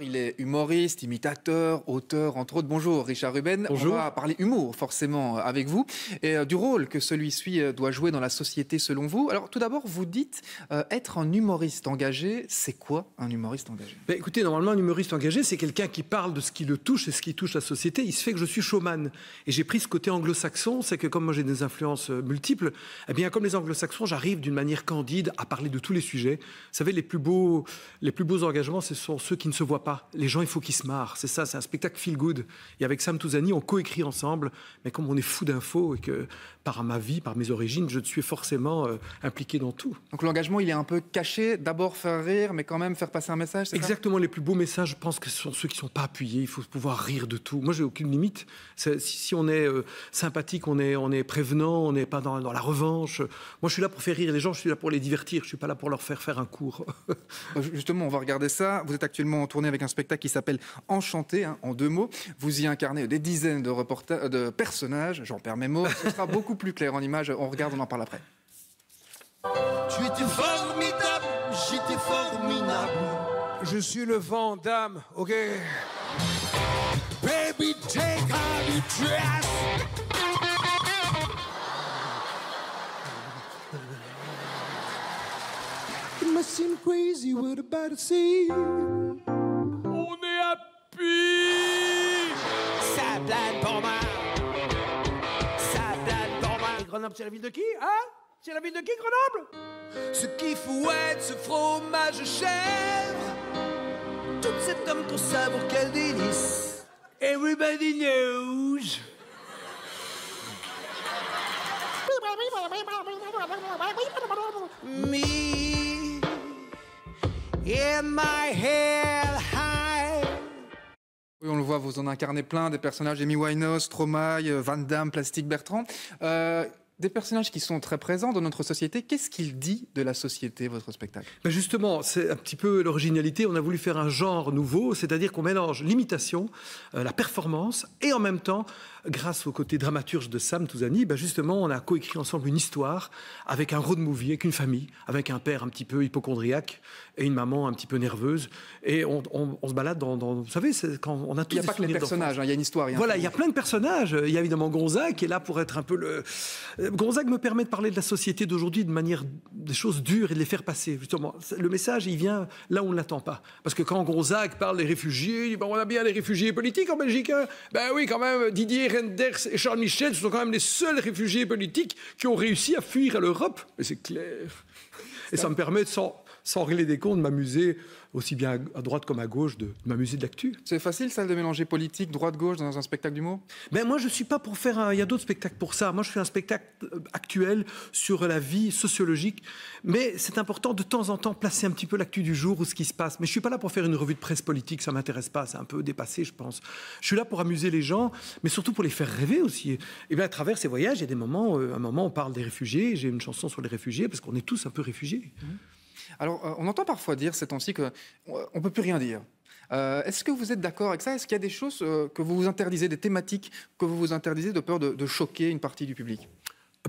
Il est humoriste, imitateur, auteur, entre autres. Bonjour Richard Ruben. Bonjour. On va parler humour forcément euh, avec vous et euh, du rôle que celui-ci euh, doit jouer dans la société selon vous. Alors tout d'abord, vous dites être un humoriste engagé. C'est quoi un humoriste engagé ben, Écoutez, normalement un humoriste engagé, c'est quelqu'un qui parle de ce qui le touche et ce qui touche la société. Il se fait que je suis showman et j'ai pris ce côté anglo-saxon, c'est que comme moi j'ai des influences multiples, eh bien comme les anglo-saxons, j'arrive d'une manière candide à parler de tous les sujets. Vous savez, les plus beaux, les plus beaux engagements, ce sont ceux qui ne se voient pas pas. Les gens, il faut qu'ils se marrent. C'est ça, c'est un spectacle feel good. Et avec Sam Touzani, on coécrit ensemble. Mais comme on est fou d'infos et que par ma vie, par mes origines, je suis forcément euh, impliqué dans tout. Donc l'engagement, il est un peu caché. D'abord faire rire, mais quand même faire passer un message. Exactement. Ça les plus beaux messages, je pense que ce sont ceux qui ne sont pas appuyés. Il faut pouvoir rire de tout. Moi, j'ai aucune limite. Si, on est euh, sympathique, on est, on est prévenant, on n'est pas dans, la revanche. Moi, je suis là pour faire rire les gens. Je suis là pour les divertir. Je suis pas là pour leur faire faire un cours. Euh, justement, on va regarder ça. Vous êtes actuellement en tournée un spectacle qui s'appelle Enchanté, hein, en deux mots. Vous y incarnez des dizaines de, de personnages, j'en perds mes mots, ce sera beaucoup plus clair en images, on regarde, on en parle après. Tu étais formidable, j'étais formidable. Je suis le vent d'âme, ok Baby, take all your dress. It must seem crazy, what about a sea? plane pour moi. Ça pour moi. Grenoble, c'est la ville de qui Hein C'est la ville de qui, Grenoble Ce qui fouette, ce fromage chèvre. Tout cet homme pour savoir quel délice. Everybody ben, knows. Me in my hair on le voit, vous en incarnez plein, des personnages, Amy Winehouse, Tromaille, euh, Van Damme, Plastique Bertrand. Euh, des personnages qui sont très présents dans notre société. Qu'est-ce qu'il dit de la société, votre spectacle ben Justement, c'est un petit peu l'originalité. On a voulu faire un genre nouveau, c'est-à-dire qu'on mélange l'imitation, euh, la performance, et en même temps, grâce au côté dramaturge de Sam Touzani, ben justement, on a coécrit ensemble une histoire avec un road movie, avec une famille, avec un père un petit peu hypochondriaque et une maman un petit peu nerveuse. Et on, se balade dans, Vous savez, quand on a tous Il n'y a pas que les personnages, hein, il y a une histoire. voilà, il y a plein de personnages. Il y a évidemment Gonza qui est là pour être un peu le euh, Gonzague me permet de parler de la société d'aujourd'hui de manière des choses dures et de les faire passer. Justement, le message, il vient là où on ne l'attend pas. Parce que quand Gonzague parle des réfugiés, il dit, on a bien les réfugiés politiques en Belgique. Hein ben oui, quand même, Didier Renders et Charles Michel, ce sont quand même les seuls réfugiés politiques qui ont réussi à fuir à l'Europe. Mais c'est clair. Et ça me permet, de s'en sans régler des comptes, m'amuser aussi bien à droite comme à gauche de, m'amuser de l'actu. C'est facile, ça de mélanger politique, droite-gauche dans un spectacle d'humour Ben moi, je ne suis pas pour faire. Il y a d'autres spectacles pour ça. Moi, je fais un spectacle euh, actuel sur la vie sociologique, mais c'est important de temps en temps placer un petit peu l'actu du jour ou ce qui se passe. Mais je ne suis pas là pour faire une revue de presse politique, ça m'intéresse pas. C'est un peu dépassé, je pense. Je suis là pour amuser les gens, mais surtout pour les faire rêver aussi. Et bien, à travers ces voyages, il y a des moments. Euh, un moment, on parle des réfugiés. J'ai une chanson sur les réfugiés parce qu'on est tous un peu réfugiés. Mmh. Alors, euh, on entend parfois dire ces temps-ci qu'on euh, ne peut plus rien dire. Euh, est-ce que vous êtes d'accord avec ça Est-ce qu'il y a des choses que vous vous interdisez, des thématiques que vous vous interdisez de peur de, choquer une partie du public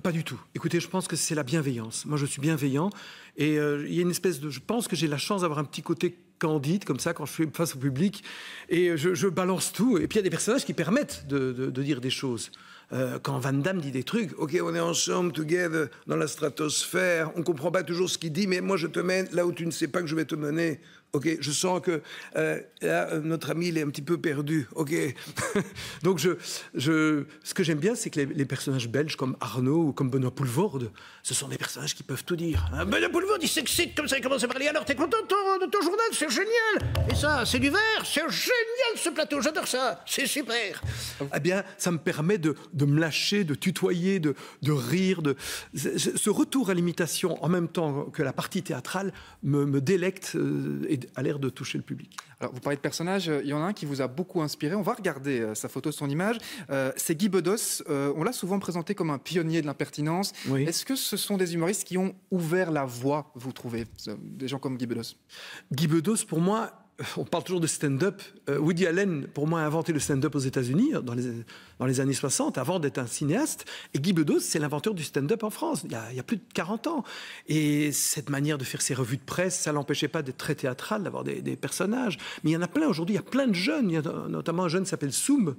pas du tout. Écoutez, je pense que c'est la bienveillance. Moi, je suis bienveillant et il y a une espèce de. Je pense que j'ai la chance d'avoir un petit côté candide comme ça quand je suis face au public et je, balance tout. Et puis il y a des personnages qui permettent de dire des choses. Euh, quand Van Damme dit des trucs, ok, on est ensemble, together, dans la stratosphère, on comprend pas toujours ce qu'il dit, mais moi je te mène là où tu ne sais pas que je vais te mener. Ok, je sens que euh, euh, notre ami, il est un petit peu perdu. Ok, donc je, je, ce que j'aime bien, c'est que les, personnages belges comme Arnaud ou comme Benoît Poulvorde, ce sont des personnages qui peuvent tout dire. Hein, Benoît Poulvorde, il s'excite comme ça, il commence à parler. Alors, t'es content de ton, journal C'est génial Et ça, c'est du verre C'est génial ce plateau, j'adore ça, c'est super ah Eh bien, ça me permet de, de me lâcher, de tutoyer, de, rire. De... Ce retour à l'imitation en même temps que la partie théâtrale me, délecte euh, et a l'air de toucher le public. Alors, vous parlez de personnages, euh, il y en a un qui vous a beaucoup inspiré. On va regarder euh, sa photo, son image. c'est Guy Bedos. on l'a souvent présenté comme un pionnier de l'impertinence. Est-ce que ce sont des humoristes qui ont ouvert la voie, vous trouvez, des gens comme Guy Bedos Guy Bedos, pour moi, euh, on parle toujours de stand-up. Euh, Woody Allen, pour moi, a inventé le stand-up aux États-Unis euh, dans les, années 60, avant d'être un cinéaste. Et Guy Bedos, c'est l'inventeur du stand-up en France, il y, a, plus de 40 ans. Et cette manière de faire ses revues de presse, ça l'empêchait pas d'être très théâtral, d'avoir des, personnages. Mais il y en a plein aujourd'hui, il y a plein de jeunes, notamment un jeune qui s'appelle Soum,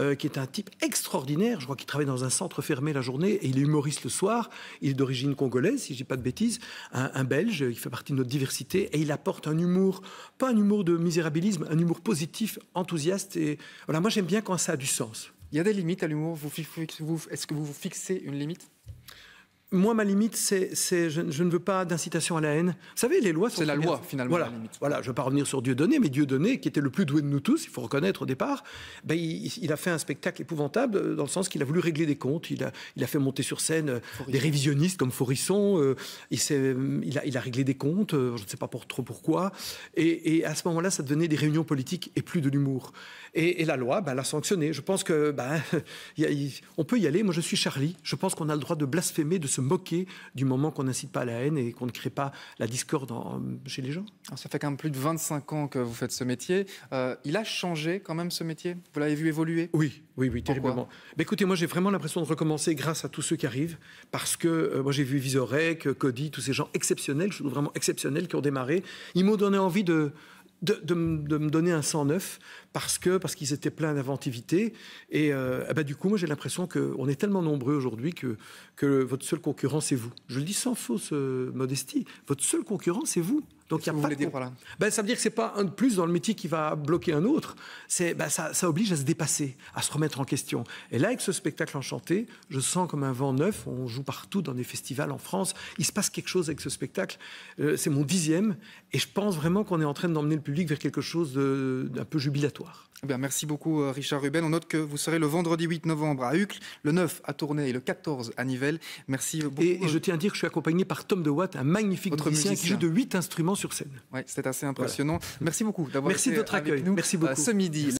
euh, qui est un type extraordinaire. Je crois qu'il travaille dans un centre fermé la journée et il est humoriste le soir. Il est d'origine congolaise, si je dis pas de bêtises, un, Belge. Il fait partie de notre diversité et il apporte un humour, pas un humour de misérabilisme, un humour positif, enthousiaste. Et voilà, moi j'aime bien quand ça a du sens. Il y a des limites à l'humour. est-ce que vous vous fixez une limite moi, ma limite, c'est, je, je, ne veux pas d'incitation à la haine. Vous savez, les lois sont. C'est la loi, finalement. Voilà. voilà. Je ne veux pas revenir sur Dieu donné mais dieu donné qui était le plus doué de nous tous, il faut reconnaître au départ, ben, il, a fait un spectacle épouvantable euh, dans le sens qu'il a voulu régler des comptes. Il a, il a fait monter sur scène euh, des révisionnistes comme Forisson. Euh, il, il, a, il a réglé des comptes, je ne sais pas pour, trop pourquoi. Et, à ce moment-là, ça devenait des réunions politiques et plus de l'humour. Et, la loi, ben, l'a sanctionné. Je pense que ben, on peut y aller. Moi, je suis Charlie. Je pense qu'on a le droit de blasphémer de se moquer du moment qu'on n'incite pas à la haine et qu'on ne crée pas la discorde chez les gens. ça fait quand même plus de 25 ans que vous faites ce métier. Euh, il a changé quand même ce métier Vous l'avez vu évoluer Oui, oui, oui, terriblement. Mais écoutez, moi j'ai vraiment l'impression de recommencer grâce à tous ceux qui arrivent, parce que euh, moi j'ai vu Visorek, Cody, tous ces gens exceptionnels, vraiment exceptionnels, qui ont démarré. Ils m'ont donné envie de, de, me donner un 109 parce que parce qu'ils étaient pleins d'inventivité et, euh, eh ben, du coup moi j'ai l'impression qu'on est tellement nombreux aujourd'hui que que votre seul concurrent c'est vous. Je le dis sans fausse euh, modestie, votre seul concurrent c'est vous. Donc il y a pas ben, Ça veut dire que c'est pas un de plus dans le métier qui va bloquer un autre. C'est ben, ça, oblige à se dépasser, à se remettre en question. Et là, avec ce spectacle enchanté, je sens comme un vent neuf. On joue partout dans des festivals en France. Il se passe quelque chose avec ce spectacle. Euh, c'est mon dixième, et je pense vraiment qu'on est en train d'emmener le public vers quelque chose d'un peu jubilatoire. Eh bien, merci beaucoup euh, Richard Ruben. On note que vous serez le vendredi 8 novembre à Uccle, le 9 à Tournai et le 14 à Nivelles. Merci beaucoup. Et, euh, je tiens à dire que je suis accompagné par Tom De watt un magnifique musicien, qui joue de 8 instruments scène. Ouais, c'était assez impressionnant. Merci beaucoup d'avoir Merci de votre accueil. Nous Merci euh, beaucoup. ce midi.